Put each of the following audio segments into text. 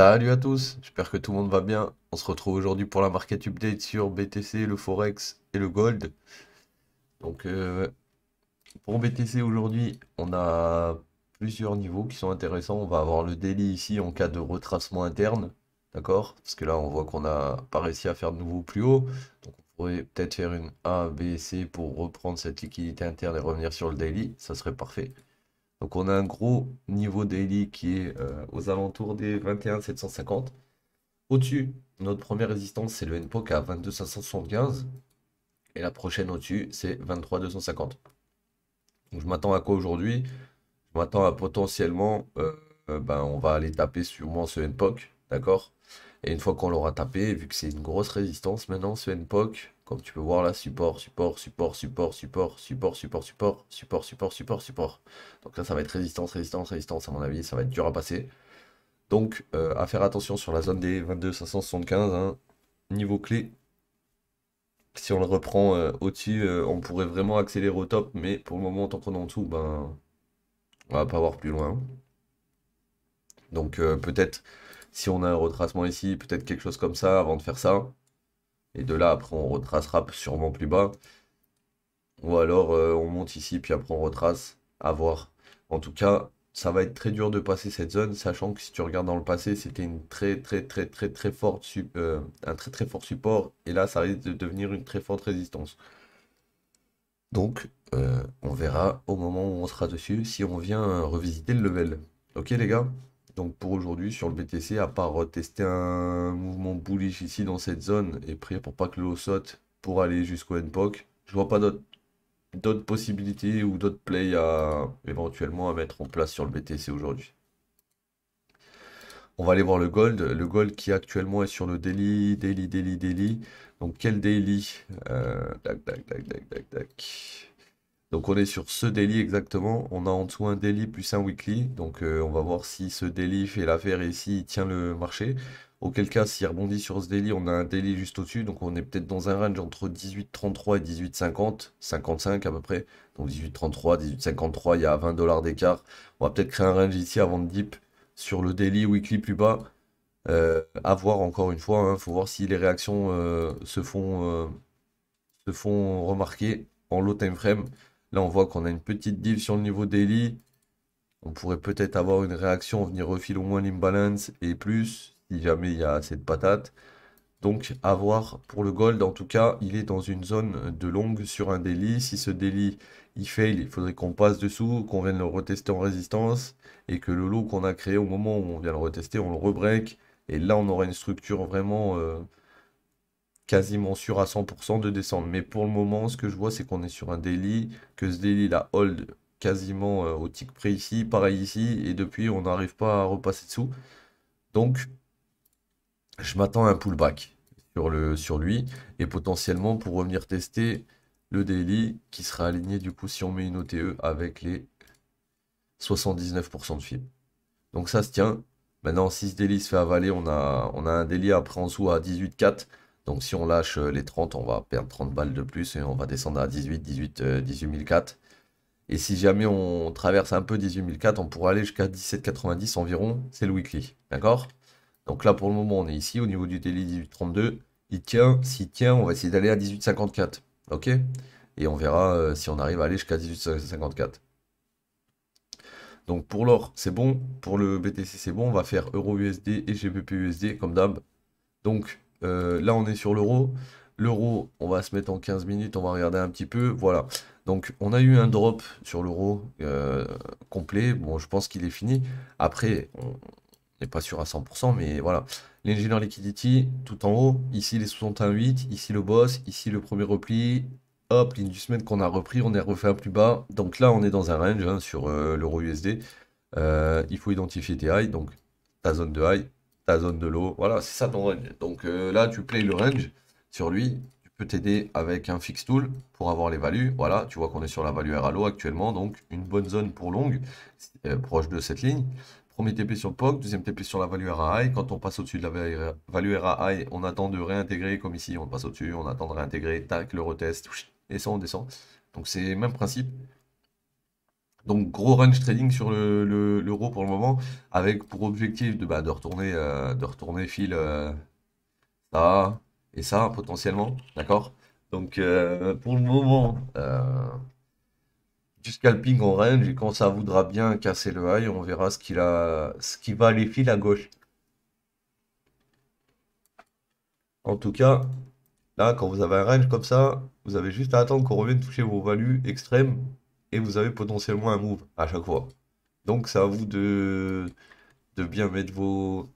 Salut à tous, j'espère que tout le monde va bien. On se retrouve aujourd'hui pour la market update sur BTC, le Forex et le Gold. Donc euh, pour BTC aujourd'hui, on a plusieurs niveaux qui sont intéressants. On va avoir le daily ici en cas de retracement interne, d'accord Parce que là on voit qu'on n'a pas réussi à faire de nouveau plus haut. Donc on pourrait peut-être faire une A, B, C pour reprendre cette liquidité interne et revenir sur le daily, ça serait parfait. Donc on a un gros niveau daily qui est euh, aux alentours des 21.750 Au-dessus, notre première résistance, c'est le NPOC à 22.575 Et la prochaine au-dessus, c'est 23.250 Donc je m'attends à quoi aujourd'hui Je m'attends à potentiellement, euh, euh, ben, on va aller taper sûrement ce NPOC, d'accord Et une fois qu'on l'aura tapé, vu que c'est une grosse résistance maintenant, ce NPOC, comme tu peux voir là, support, support, support, support, support, support, support, support, support, support, support, support. Donc là, ça va être résistance, résistance, résistance, à mon avis, ça va être dur à passer. Donc, à faire attention sur la zone des 575 hein, niveau clé. Si on le reprend au-dessus, on pourrait vraiment accélérer au top, mais pour le moment, en prenant est en dessous, ben, on va pas voir plus loin. Donc, peut-être, si on a un retracement ici, peut-être quelque chose comme ça, avant de faire ça, et de là, après, on retracera sûrement plus bas. Ou alors, euh, on monte ici, puis après, on retrace. À voir. En tout cas, ça va être très dur de passer cette zone, sachant que si tu regardes dans le passé, c'était une très très très très très forte euh, un très très fort support, et là ça risque de devenir une très forte résistance. Donc euh, on verra au moment où on sera dessus si on vient revisiter le level. Ok les gars donc pour aujourd'hui sur le BTC, à part tester un mouvement bullish ici dans cette zone et prier pour pas que l'eau haut saute pour aller jusqu'au NPOC, je vois pas d'autres possibilités ou d'autres plays à éventuellement à mettre en place sur le BTC aujourd'hui. On va aller voir le gold. Le gold qui actuellement est sur le daily, daily, daily, daily. Donc quel daily euh, donc on est sur ce daily exactement. On a en dessous un daily plus un weekly. Donc euh, on va voir si ce daily fait l'affaire et s'il tient le marché. Auquel cas, s'il rebondit sur ce daily, on a un daily juste au-dessus. Donc on est peut-être dans un range entre 18,33 et 18,50, 55 à peu près. Donc 18,33, 18,53, il y a 20 dollars d'écart. On va peut-être créer un range ici avant de dip sur le daily, weekly plus bas. Euh, à voir encore une fois. Il hein. faut voir si les réactions euh, se, font, euh, se font remarquer en low time frame. Là, on voit qu'on a une petite div sur le niveau daily. On pourrait peut-être avoir une réaction, venir refiler au moins l'imbalance et plus, si jamais il y a assez de patates. Donc, à voir pour le gold. En tout cas, il est dans une zone de longue sur un daily. Si ce daily, il fail, il faudrait qu'on passe dessous, qu'on vienne le retester en résistance et que le lot qu'on a créé au moment où on vient le retester, on le rebreak. Et là, on aura une structure vraiment... Euh, quasiment sûr à 100% de descendre. Mais pour le moment, ce que je vois, c'est qu'on est sur un daily, que ce daily la hold quasiment euh, au tick près ici, pareil ici, et depuis on n'arrive pas à repasser dessous. Donc je m'attends à un pullback sur, le, sur lui, et potentiellement pour revenir tester le daily qui sera aligné du coup si on met une OTE avec les 79% de fib. Donc ça se tient. Maintenant, si ce daily se fait avaler, on a, on a un daily après en dessous à 18,4. Donc si on lâche euh, les 30, on va perdre 30 balles de plus et on va descendre à 18, 18, 18004. Et si jamais on traverse un peu 18004, on pourra aller jusqu'à 17,90 environ, c'est le weekly. D'accord Donc là pour le moment on est ici au niveau du daily 1832. Il tient, s'il tient, on va essayer d'aller à 18,54. Ok Et on verra euh, si on arrive à aller jusqu'à 18,54. Donc pour l'or, c'est bon. Pour le BTC, c'est bon. On va faire Euro USD et GPP USD comme d'hab. Donc euh, là, on est sur l'euro. L'euro, on va se mettre en 15 minutes, on va regarder un petit peu. Voilà. Donc, on a eu un drop sur l'euro euh, complet. Bon, je pense qu'il est fini. Après, on n'est pas sûr à 100%, mais voilà. L'ingénieur liquidity, tout en haut. Ici, les 61,8. Ici, le boss. Ici, le premier repli. Hop, semaine qu'on a repris, on est refait un plus bas. Donc là, on est dans un range hein, sur euh, l'euro USD. il faut identifier tes highs. Donc, ta zone de high, zone de l'eau, Voilà, c'est ça ton range. Donc euh, là, tu plays le range sur lui. Tu peux t'aider avec un fix tool pour avoir les values. Voilà, tu vois qu'on est sur la value l'eau actuellement. Donc une bonne zone pour longue, euh, proche de cette ligne. Premier TP sur POC, deuxième TP sur la value à Quand on passe au-dessus de la value à on attend de réintégrer comme ici. On passe au-dessus, on attend de réintégrer. Tac, le retest. Et ça, on descend. Donc c'est même principe. Donc gros range trading sur l'euro le, pour le moment, avec pour objectif de, bah, de retourner, euh, de retourner fil euh, ça et ça potentiellement, d'accord Donc euh, pour le moment, du scalping en range et quand ça voudra bien casser le high, on verra ce qu'il a, ce qui va aller fil à gauche. En tout cas, là quand vous avez un range comme ça, vous avez juste à attendre qu'on revienne toucher vos values extrêmes et vous avez potentiellement un move à chaque fois. Donc c'est à vous de, bien mettre vos,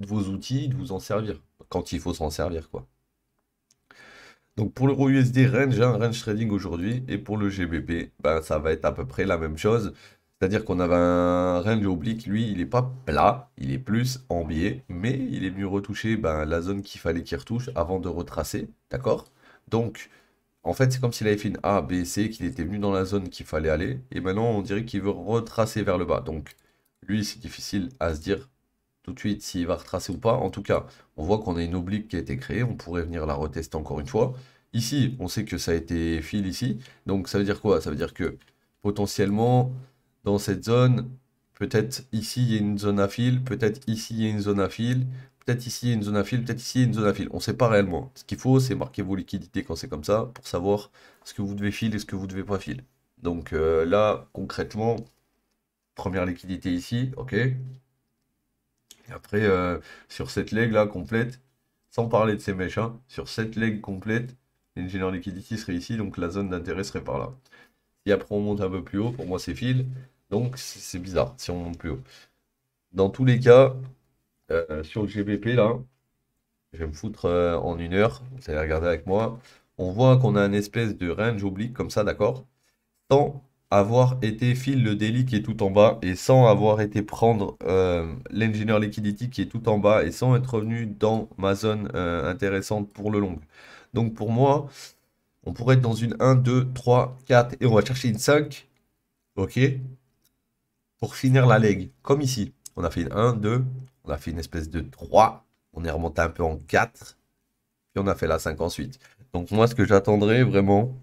vos outils, de vous en servir, quand il faut s'en servir quoi. Donc pour l'euro USD range, un range trading aujourd'hui, et pour le GBP, ben, ça va être à peu près la même chose. C'est-à-dire qu'on avait un range oblique, lui, il n'est pas plat, il est plus en biais, mais il est mieux retouché ben, la zone qu'il fallait qu'il retouche avant de retracer, d'accord Donc, en fait, c'est comme s'il avait fait une A, B, C, qu'il était venu dans la zone qu'il fallait aller, et maintenant on dirait qu'il veut retracer vers le bas. Donc lui, c'est difficile à se dire tout de suite s'il va retracer ou pas. En tout cas, on voit qu'on a une oblique qui a été créée, on pourrait venir la retester encore une fois. Ici, on sait que ça a été fil ici, donc ça veut dire quoi Ça veut dire que potentiellement, dans cette zone, peut-être ici il y a une zone à fil, peut-être ici il y a une zone à fil, peut-être ici une zone à fil, peut-être ici une zone à fil. On ne sait pas réellement. Ce qu'il faut, c'est marquer vos liquidités quand c'est comme ça pour savoir ce que vous devez filer et ce que vous devez pas filer. Donc euh, là, concrètement, première liquidité ici, ok. Et après, euh, sur cette leg là complète, sans parler de ces méchants, hein, sur cette leg complète, l'ingénieur liquidité serait ici, donc la zone d'intérêt serait par là. Et après, on monte un peu plus haut, pour moi c'est fil. Donc c'est bizarre si on monte plus haut. Dans tous les cas, euh, sur le GBP, là, je vais me foutre euh, en une heure. Vous allez regarder avec moi. On voit qu'on a une espèce de range oblique comme ça, d'accord Sans avoir été fil le daily qui est tout en bas et sans avoir été prendre euh, l'ingénieur l'engineer liquidity qui est tout en bas et sans être revenu dans ma zone intéressante pour le long. Donc pour moi, on pourrait être dans une 1, 2, 3, 4 et on va chercher une 5. Ok Pour finir la leg, comme ici. On a fait une 1, 2. On a fait une espèce de 3. On est remonté un peu en 4. Puis on a fait la 5 ensuite. Donc moi, ce que j'attendrais vraiment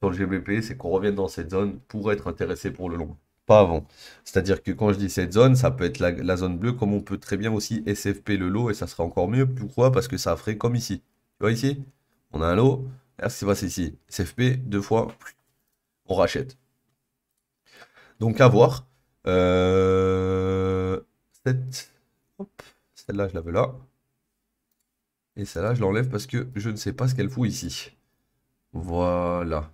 sur le GBP, c'est qu'on revienne dans cette zone pour être intéressé pour le long. Pas avant. C'est-à-dire que quand je dis cette zone, ça peut être la, zone bleue, comme on peut très bien aussi SFP le lot, et ça serait encore mieux. Pourquoi Parce que ça ferait comme ici. Tu vois ici On a un lot. Là, ce ici. SFP, deux fois, on rachète. Donc à voir. Euh... Celle-là, je la veux là. Et celle-là, je l'enlève parce que je ne sais pas ce qu'elle fout ici. Voilà.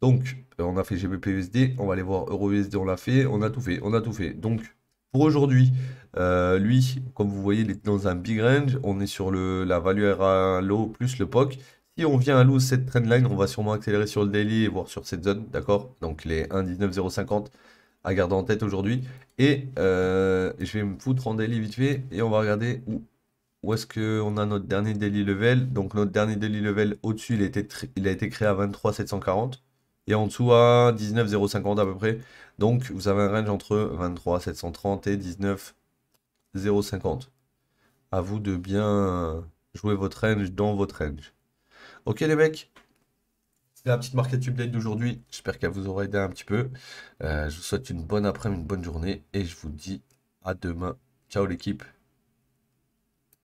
Donc, euh, on a fait GBPUSD, on va aller voir usd on l'a fait, on a tout fait, on a tout fait. Donc, pour aujourd'hui, euh, lui, comme vous voyez, il est dans un big range. On est sur le, la value R1 low plus le POC. Si on vient à low cette line on va sûrement accélérer sur le daily et voir sur cette zone, d'accord Donc les 1,19050 à garder en tête aujourd'hui. Et euh, je vais me foutre en daily vite fait et on va regarder où, est-ce que qu'on a notre dernier daily level. Donc notre dernier daily level au-dessus, il, était il a été créé à 23 740 et en dessous à 19050 à peu près. Donc vous avez un range entre 23 730 et 19 050. À vous de bien jouer votre range dans votre range. Ok les mecs c'était la petite market update d'aujourd'hui. J'espère qu'elle vous aura aidé un petit peu. Euh, je vous souhaite une bonne après-midi, une bonne journée et je vous dis à demain. Ciao l'équipe.